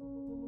Thank you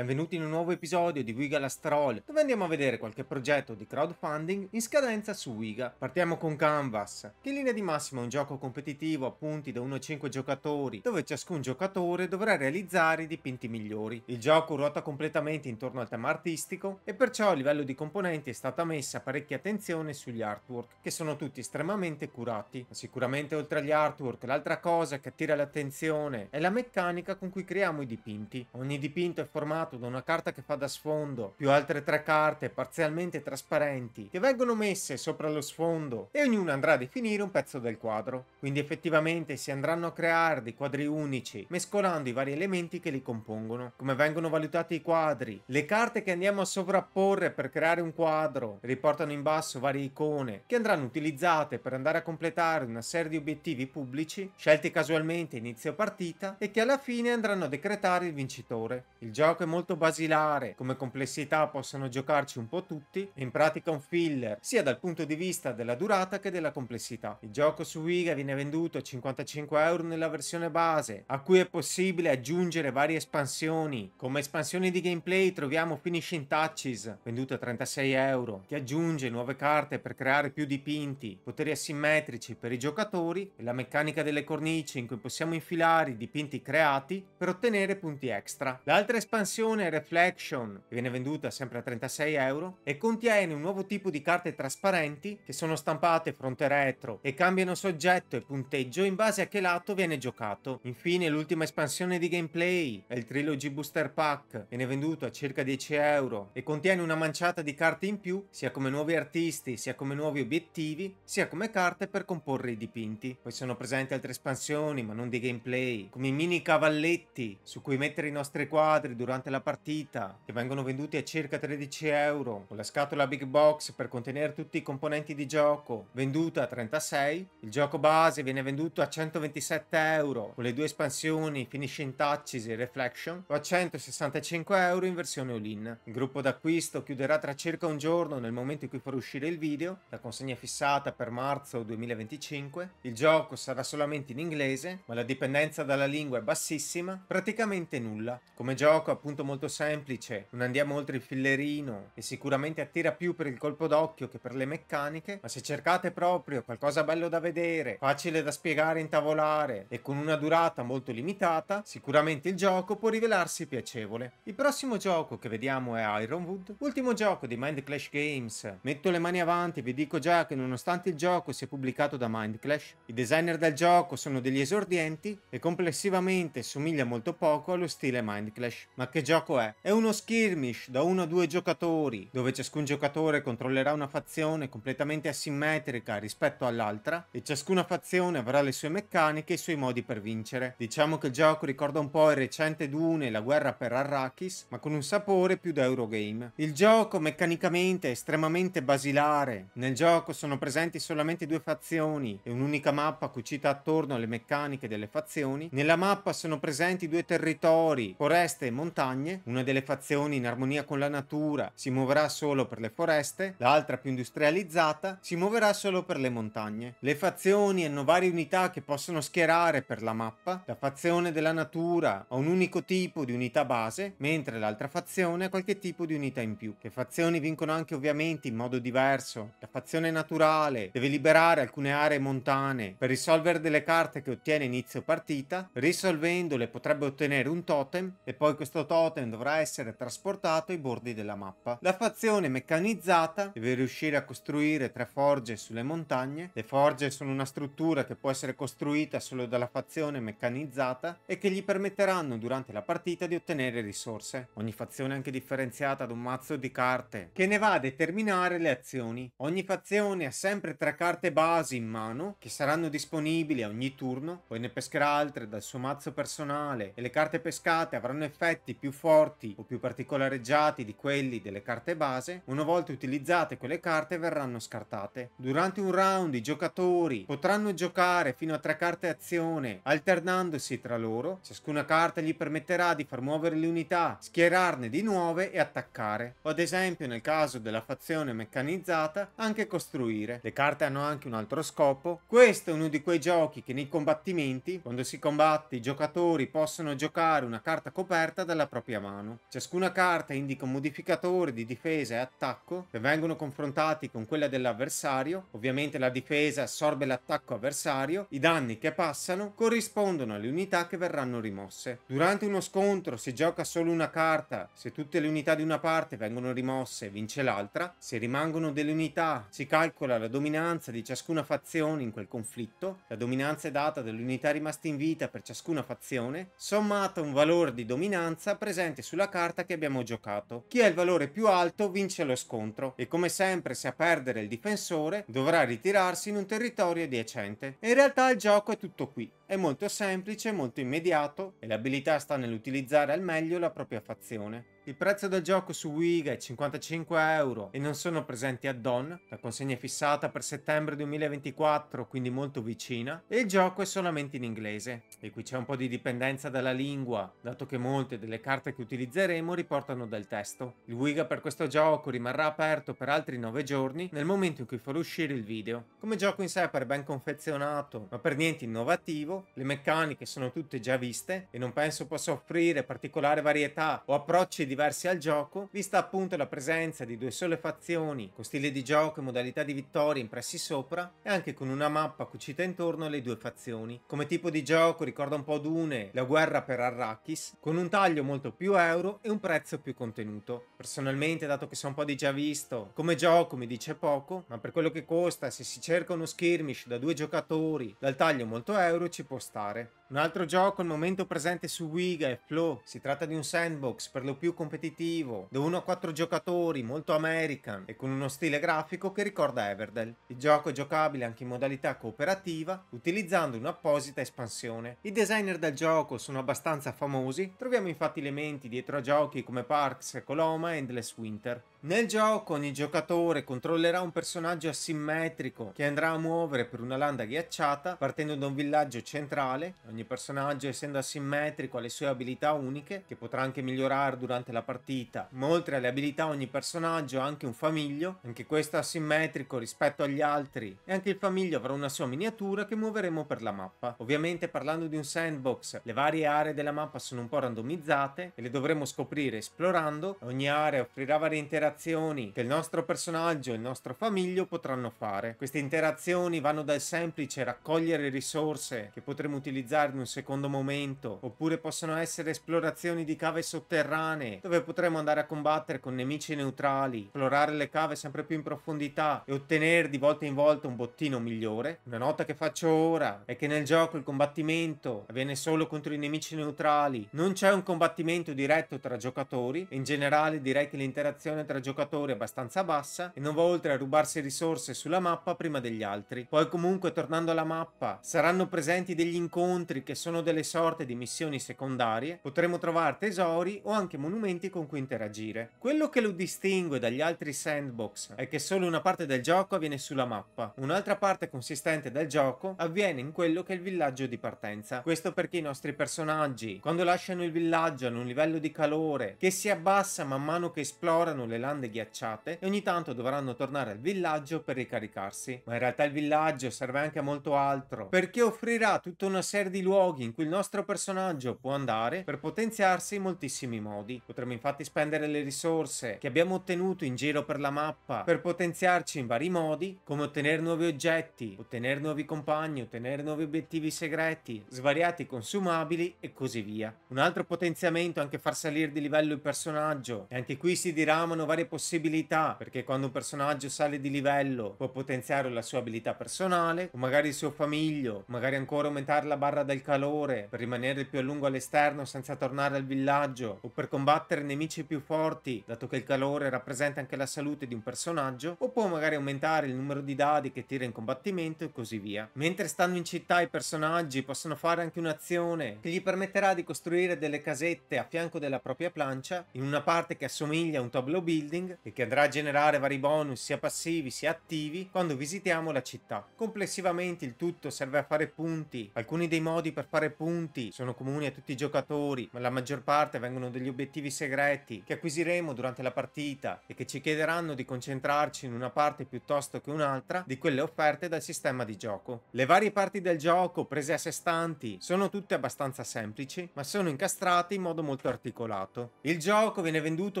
Benvenuti in un nuovo episodio di Wiga Lastrol, dove andiamo a vedere qualche progetto di crowdfunding in scadenza su Wiga. Partiamo con Canvas, che in linea di massima è un gioco competitivo a punti da 1 a 5 giocatori, dove ciascun giocatore dovrà realizzare i dipinti migliori. Il gioco ruota completamente intorno al tema artistico e perciò a livello di componenti è stata messa parecchia attenzione sugli artwork, che sono tutti estremamente curati. Ma sicuramente oltre agli artwork, l'altra cosa che attira l'attenzione è la meccanica con cui creiamo i dipinti. Ogni dipinto è formato formato da una carta che fa da sfondo, più altre tre carte parzialmente trasparenti che vengono messe sopra lo sfondo e ognuna andrà a definire un pezzo del quadro. Quindi effettivamente si andranno a creare dei quadri unici mescolando i vari elementi che li compongono, come vengono valutati i quadri, le carte che andiamo a sovrapporre per creare un quadro riportano in basso varie icone che andranno utilizzate per andare a completare una serie di obiettivi pubblici scelti casualmente inizio partita e che alla fine andranno a decretare il vincitore. Il gioco è molto molto basilare, come complessità possono giocarci un po' tutti, è in pratica un filler, sia dal punto di vista della durata che della complessità. Il gioco su Wiga viene venduto a 55 euro nella versione base, a cui è possibile aggiungere varie espansioni. Come espansioni di gameplay troviamo Finishing Touches, venduto a 36 euro, che aggiunge nuove carte per creare più dipinti, poteri asimmetrici per i giocatori e la meccanica delle cornici in cui possiamo infilare i dipinti creati per ottenere punti extra. L'altra espansione versione Reflection, che viene venduta sempre a 36 euro, e contiene un nuovo tipo di carte trasparenti che sono stampate fronte retro e cambiano soggetto e punteggio in base a che lato viene giocato. Infine l'ultima espansione di gameplay è il Trilogy Booster Pack, viene venduto a circa 10 euro e contiene una manciata di carte in più, sia come nuovi artisti, sia come nuovi obiettivi, sia come carte per comporre i dipinti. Poi sono presenti altre espansioni, ma non di gameplay, come i mini cavalletti su cui mettere i nostri quadri durante la una partita, che vengono venduti a circa 13 euro, con la scatola Big Box per contenere tutti i componenti di gioco, venduta a 36, il gioco base viene venduto a 127 euro, con le due espansioni Finishing Touches e Reflection, o a 165 euro in versione all-in. Il gruppo d'acquisto chiuderà tra circa un giorno nel momento in cui farò uscire il video, la consegna è fissata per marzo 2025, il gioco sarà solamente in inglese, ma la dipendenza dalla lingua è bassissima, praticamente nulla. Come gioco appunto molto molto semplice, non andiamo oltre il fillerino e sicuramente attira più per il colpo d'occhio che per le meccaniche, ma se cercate proprio qualcosa bello da vedere, facile da spiegare e intavolare e con una durata molto limitata, sicuramente il gioco può rivelarsi piacevole. Il prossimo gioco che vediamo è Ironwood, ultimo gioco di Mind Clash Games. Metto le mani avanti, e vi dico già che nonostante il gioco sia pubblicato da Mind Clash, i designer del gioco sono degli esordienti e complessivamente somiglia molto poco allo stile Mind Clash, ma che gioco è? È uno skirmish da uno a due giocatori, dove ciascun giocatore controllerà una fazione completamente asimmetrica rispetto all'altra e ciascuna fazione avrà le sue meccaniche e i suoi modi per vincere. Diciamo che il gioco ricorda un po' il recente Dune e la guerra per Arrakis, ma con un sapore più da Eurogame. Il gioco meccanicamente è estremamente basilare. Nel gioco sono presenti solamente due fazioni e un'unica mappa cucita attorno alle meccaniche delle fazioni. Nella mappa sono presenti due territori, foreste e montagne montagne, una delle fazioni in armonia con la natura si muoverà solo per le foreste, l'altra più industrializzata si muoverà solo per le montagne. Le fazioni hanno varie unità che possono schierare per la mappa, la fazione della natura ha un unico tipo di unità base, mentre l'altra fazione ha qualche tipo di unità in più. Le fazioni vincono anche ovviamente in modo diverso, la fazione naturale deve liberare alcune aree montane per risolvere delle carte che ottiene inizio partita, risolvendole potrebbe ottenere un totem e poi questo totem totem dovrà essere trasportato ai bordi della mappa. La fazione meccanizzata deve riuscire a costruire tre forge sulle montagne. Le forge sono una struttura che può essere costruita solo dalla fazione meccanizzata e che gli permetteranno durante la partita di ottenere risorse. Ogni fazione è anche differenziata da un mazzo di carte che ne va a determinare le azioni. Ogni fazione ha sempre tre carte basi in mano che saranno disponibili a ogni turno, poi ne pescherà altre dal suo mazzo personale e le carte pescate avranno effetti più forti o più particolareggiati di quelli delle carte base, una volta utilizzate quelle carte verranno scartate. Durante un round i giocatori potranno giocare fino a tre carte azione alternandosi tra loro, ciascuna carta gli permetterà di far muovere le unità, schierarne di nuove e attaccare, o ad esempio nel caso della fazione meccanizzata anche costruire. Le carte hanno anche un altro scopo. Questo è uno di quei giochi che nei combattimenti, quando si combatte, i giocatori possono giocare una carta coperta dalla propria propria mano. Ciascuna carta indica un modificatore di difesa e attacco che vengono confrontati con quella dell'avversario. Ovviamente la difesa assorbe l'attacco avversario. I danni che passano corrispondono alle unità che verranno rimosse. Durante uno scontro si gioca solo una carta. Se tutte le unità di una parte vengono rimosse, vince l'altra. Se rimangono delle unità, si calcola la dominanza di ciascuna fazione in quel conflitto. La dominanza è data dall'unità rimasta in vita per ciascuna fazione, sommata un valore di dominanza presente presente sulla carta che abbiamo giocato. Chi ha il valore più alto vince lo scontro e come sempre se a perdere il difensore dovrà ritirarsi in un territorio adiacente. in realtà il gioco è tutto qui. È molto semplice, molto immediato e l'abilità sta nell'utilizzare al meglio la propria fazione. Il prezzo del gioco su Wiga è 55 euro e non sono presenti add-on, la consegna è fissata per settembre 2024, quindi molto vicina, e il gioco è solamente in inglese. E qui c'è un po' di dipendenza dalla lingua, dato che molte delle carte che utilizzeremo riportano del testo. Il Wiga per questo gioco rimarrà aperto per altri 9 giorni nel momento in cui farò uscire il video. Come gioco in sé per ben confezionato, ma per niente innovativo, le meccaniche sono tutte già viste e non penso possa offrire particolare varietà o approcci diversi diversi al gioco, vista appunto la presenza di due sole fazioni, con stile di gioco e modalità di vittoria impressi sopra, e anche con una mappa cucita intorno alle due fazioni. Come tipo di gioco ricorda un po' Dune, la guerra per Arrakis, con un taglio molto più euro e un prezzo più contenuto. Personalmente, dato che so un po' di già visto, come gioco mi dice poco, ma per quello che costa, se si cerca uno skirmish da due giocatori dal taglio molto euro ci può stare. Un altro gioco al momento presente su Wiga è Flow, si tratta di un sandbox per lo più competitivo, da 1 a 4 giocatori, molto American e con uno stile grafico che ricorda Everdell. Il gioco è giocabile anche in modalità cooperativa, utilizzando un'apposita espansione. I designer del gioco sono abbastanza famosi, troviamo infatti elementi dietro a giochi come Parks, Coloma e Endless Winter. Nel gioco ogni giocatore controllerà un personaggio asimmetrico che andrà a muovere per una landa ghiacciata partendo da un villaggio centrale. Ogni personaggio essendo asimmetrico ha le sue abilità uniche che potrà anche migliorare durante la partita. Ma oltre alle abilità ogni personaggio ha anche un famiglio, anche questo asimmetrico rispetto agli altri e anche il famiglio avrà una sua miniatura che muoveremo per la mappa. Ovviamente parlando di un sandbox le varie aree della mappa sono un po' randomizzate e le dovremo scoprire esplorando. Ogni area offrirà varie interazioni interazioni che il nostro personaggio e il nostro famiglio potranno fare. Queste interazioni vanno dal semplice raccogliere risorse che potremo utilizzare in un secondo momento, oppure possono essere esplorazioni di cave sotterranee dove potremo andare a combattere con nemici neutrali, esplorare le cave sempre più in profondità e ottenere di volta in volta un bottino migliore. Una nota che faccio ora è che nel gioco il combattimento avviene solo contro i nemici neutrali, non c'è un combattimento diretto tra giocatori, in generale direi che l'interazione tra giocatore abbastanza bassa e non va oltre a rubarsi risorse sulla mappa prima degli altri. Poi comunque tornando alla mappa saranno presenti degli incontri che sono delle sorte di missioni secondarie, potremo trovare tesori o anche monumenti con cui interagire. Quello che lo distingue dagli altri sandbox è che solo una parte del gioco avviene sulla mappa, un'altra parte consistente del gioco avviene in quello che è il villaggio di partenza. Questo perché i nostri personaggi, quando lasciano il villaggio hanno un livello di calore che si abbassa man mano che esplorano le lande lande ghiacciate e ogni tanto dovranno tornare al villaggio per ricaricarsi. Ma in realtà il villaggio serve anche a molto altro, perché offrirà tutta una serie di luoghi in cui il nostro personaggio può andare per potenziarsi in moltissimi modi. Potremo infatti spendere le risorse che abbiamo ottenuto in giro per la mappa per potenziarci in vari modi, come ottenere nuovi oggetti, ottenere nuovi compagni, ottenere nuovi obiettivi segreti, svariati consumabili e così via. Un altro potenziamento è anche far salire di livello il personaggio e anche qui si diramano vari varie possibilità, perché quando un personaggio sale di livello può potenziare la sua abilità personale, o magari il suo famiglio, magari ancora aumentare la barra del calore per rimanere più a lungo all'esterno senza tornare al villaggio, o per combattere nemici più forti, dato che il calore rappresenta anche la salute di un personaggio, o può magari aumentare il numero di dadi che tira in combattimento e così via. Mentre stando in città i personaggi possono fare anche un'azione che gli permetterà di costruire delle casette a fianco della propria plancia, in una parte che assomiglia a un tableau build building e che andrà a generare vari bonus sia passivi sia attivi quando visitiamo la città. Complessivamente il tutto serve a fare punti, alcuni dei modi per fare punti sono comuni a tutti i giocatori, ma la maggior parte vengono degli obiettivi segreti che acquisiremo durante la partita e che ci chiederanno di concentrarci in una parte piuttosto che un'altra di quelle offerte dal sistema di gioco. Le varie parti del gioco prese a sé stanti sono tutte abbastanza semplici, ma sono incastrate in modo molto articolato. Il gioco viene venduto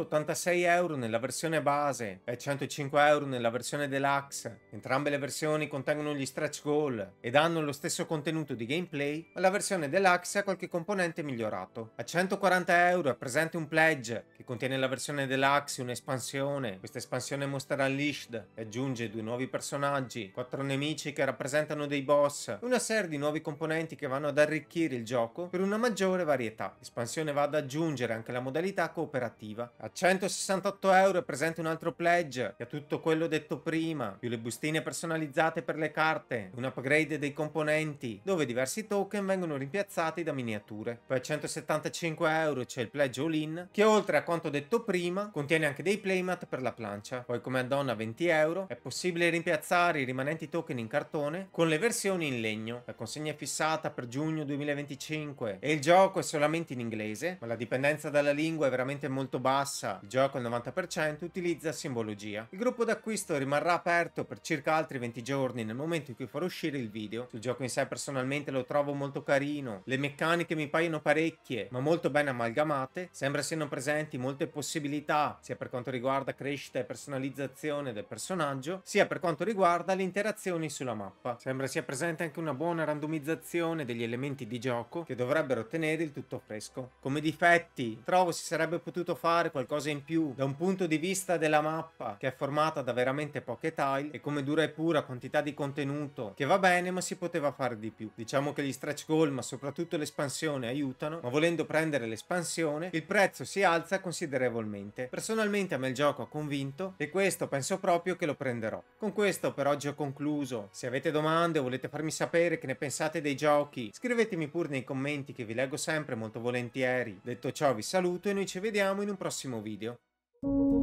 86 euro nella versione base è 105 euro nella versione deluxe. Entrambe le versioni contengono gli stretch goal ed hanno lo stesso contenuto di gameplay, ma la versione deluxe ha qualche componente migliorato. A 140 euro è presente un pledge che contiene la versione deluxe, un'espansione. Questa espansione Monster Lished e aggiunge due nuovi personaggi, quattro nemici che rappresentano dei boss, una serie di nuovi componenti che vanno ad arricchire il gioco per una maggiore varietà. L'espansione va ad aggiungere anche la modalità cooperativa. A 168 euro euro è presente un altro pledge che ha tutto quello detto prima, più le bustine personalizzate per le carte, un upgrade dei componenti, dove diversi token vengono rimpiazzati da miniature. Poi a 175 euro c'è il pledge all-in, che oltre a quanto detto prima, contiene anche dei playmat per la plancia. Poi come addon a 20 euro è possibile rimpiazzare i rimanenti token in cartone con le versioni in legno. La consegna è fissata per giugno 2025 e il gioco è solamente in inglese, ma la dipendenza dalla lingua è veramente molto bassa. Il gioco al 90% 100% utilizza simbologia. Il gruppo d'acquisto rimarrà aperto per circa altri 20 giorni nel momento in cui farò uscire il video. Sul gioco in sé personalmente lo trovo molto carino, le meccaniche mi paiono parecchie ma molto ben amalgamate, sembra siano presenti molte possibilità sia per quanto riguarda crescita e personalizzazione del personaggio sia per quanto riguarda le interazioni sulla mappa. Sembra sia presente anche una buona randomizzazione degli elementi di gioco che dovrebbero tenere il tutto fresco. Come difetti trovo si sarebbe potuto fare qualcosa in più da un punto punto di vista della mappa, che è formata da veramente poche tile e come dura e pura quantità di contenuto, che va bene ma si poteva fare di più. Diciamo che gli stretch goal, ma soprattutto l'espansione, aiutano, ma volendo prendere l'espansione, il prezzo si alza considerevolmente. Personalmente a me il gioco ha convinto e questo penso proprio che lo prenderò. Con questo per oggi ho concluso. Se avete domande o volete farmi sapere che ne pensate dei giochi, scrivetemi pure nei commenti che vi leggo sempre molto volentieri. Detto ciò vi saluto e noi ci vediamo in un prossimo video. Thank you.